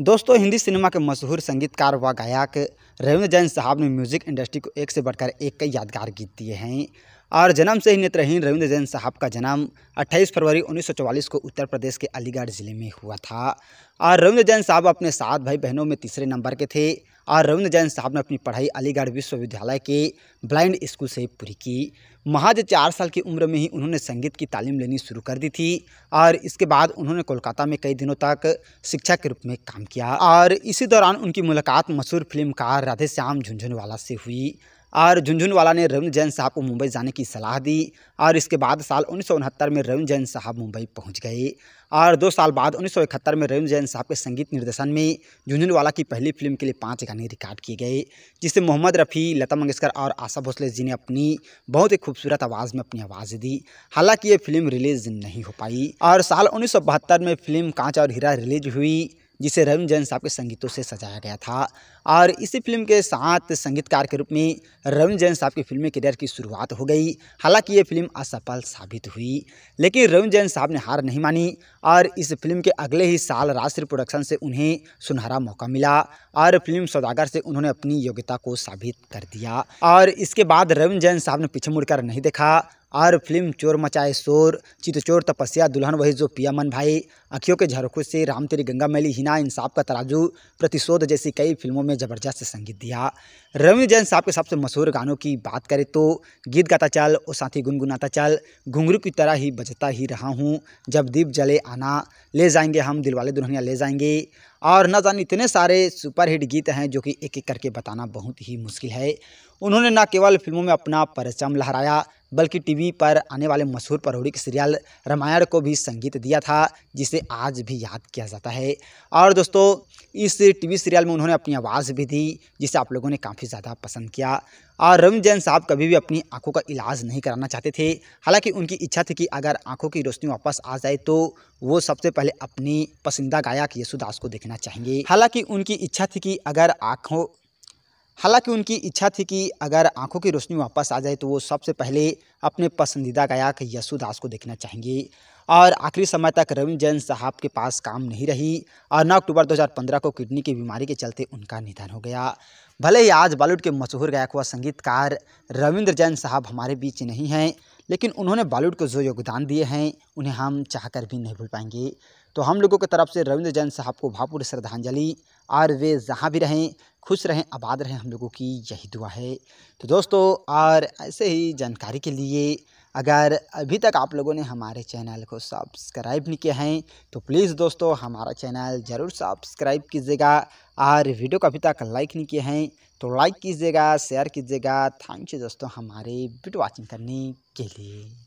दोस्तों हिंदी सिनेमा के मशहूर संगीतकार व गायक रविंद्र जैन साहब ने म्यूज़िक इंडस्ट्री को एक से बढ़कर एक कई यादगार गीत दिए हैं और जन्म से ही नेत्रहीन रविंद्र जैन साहब का जन्म 28 फरवरी 1944 को उत्तर प्रदेश के अलीगढ़ ज़िले में हुआ था और रविंद्र जैन साहब अपने सात भाई बहनों में तीसरे नंबर के थे और रविंद्र जैन साहब ने अपनी पढ़ाई अलीगढ़ विश्वविद्यालय के ब्लाइंड स्कूल से पूरी की महज चार साल की उम्र में ही उन्होंने संगीत की तालीम लेनी शुरू कर दी थी और इसके बाद उन्होंने कोलकाता में कई दिनों तक शिक्षा के रूप में काम किया और इसी दौरान उनकी मुलाकात मशहूर फिल्मकार राधे श्याम झुंझुनवाला से हुई और झुंझुनवाला ने रविंद्र जैन साहब को मुंबई जाने की सलाह दी और इसके बाद साल उन्नीस में रविंद्र जैन साहब मुंबई पहुंच गए और दो साल बाद उन्नीस में रविंद्र जैन साहब के संगीत निर्देशन में झुंझुनवाला की पहली फिल्म के लिए पाँच गाने रिकॉर्ड किए गए जिसे मोहम्मद रफ़ी लता मंगेशकर और आशा भोसले जी ने अपनी बहुत ही खूबसूरत आवाज़ में अपनी आवाज़ दी हालाँकि ये फिल्म रिलीज नहीं हो पाई और साल उन्नीस में फिल्म कांच और हीरा रिलीज हुई जिसे रविंद्र साहब के संगीतों से सजाया गया था और इसी फिल्म के साथ संगीतकार के रूप में रविंद्र जैन साहब की फिल्मी करियर की शुरुआत हो गई हालांकि ये फिल्म असफल साबित हुई लेकिन रविंद्र जैन साहब ने हार नहीं मानी और इस फिल्म के अगले ही साल राष्ट्रीय प्रोडक्शन से उन्हें सुनहरा मौका मिला और फिल्म सौदागर से उन्होंने अपनी योग्यता को साबित कर दिया और इसके बाद रविंद्र जैन साहब ने पीछे मुड़कर नहीं देखा और फिल्म चोर मचाए शोर चितचोर तपस्या दुल्हन वही जो पिया मन भाई आँखियों के झरोखों से राम तेरी गंगा मैली हिना इंसाफ का तराजू प्रतिशोध जैसी कई फिल्मों में ज़बरदस्त संगीत दिया रवि जैन साहब के सबसे मशहूर गानों की बात करें तो गीत गाता चल और साथ ही गुनगुनाता चल घुंगरू की तरह ही बजता ही रहा हूँ जब दीप जले आना ले जाएंगे हम दिलवाले दुल्हनिया ले जाएंगे और न जाने इतने सारे सुपरहिट गीत हैं जो कि एक एक करके बताना बहुत ही मुश्किल है उन्होंने न केवल फिल्मों में अपना परचम लहराया बल्कि टीवी पर आने वाले मशहूर के सीरियल रामायण को भी संगीत दिया था जिसे आज भी याद किया जाता है और दोस्तों इस टीवी सीरियल में उन्होंने अपनी आवाज़ भी दी जिसे आप लोगों ने काफ़ी ज़्यादा पसंद किया और रवि जैन साहब कभी भी अपनी आंखों का इलाज नहीं कराना चाहते थे हालांकि उनकी इच्छा थी कि अगर आंखों की रोशनी वापस आ जाए तो वो सबसे पहले अपनी पसंदीदा गायक यशुदास को देखना चाहेंगे हालांकि उनकी इच्छा थी कि अगर आँखों हालांकि उनकी इच्छा थी कि अगर आंखों की रोशनी वापस आ जाए तो वो सबसे पहले अपने पसंदीदा गायक यसुदास को देखना चाहेंगे और आखिरी समय तक रविंद्र जैन साहब के पास काम नहीं रही और नौ अक्टूबर 2015 को किडनी की बीमारी के चलते उनका निधन हो गया भले ही आज बॉलीवुड के मशहूर गायक व संगीतकार रविंद्र जैन साहब हमारे बीच नहीं हैं लेकिन उन्होंने बॉलीवुड को जो योगदान दिए हैं उन्हें हम चाह भी नहीं भूल पाएंगे तो हम लोगों की तरफ से रविंद्र जैन साहब को भावपूर्ण श्रद्धांजलि और वे जहाँ भी रहें खुश रहें आबाद रहें हम लोगों की यही दुआ है तो दोस्तों और ऐसे ही जानकारी के लिए अगर अभी तक आप लोगों ने हमारे चैनल को सब्सक्राइब नहीं किया है तो प्लीज़ दोस्तों हमारा चैनल ज़रूर सब्सक्राइब कीजिएगा और वीडियो को अभी तक लाइक नहीं किया है तो लाइक कीजिएगा शेयर कीजिएगा थैंक यू दोस्तों हमारे वीडियो वाचिंग करने के लिए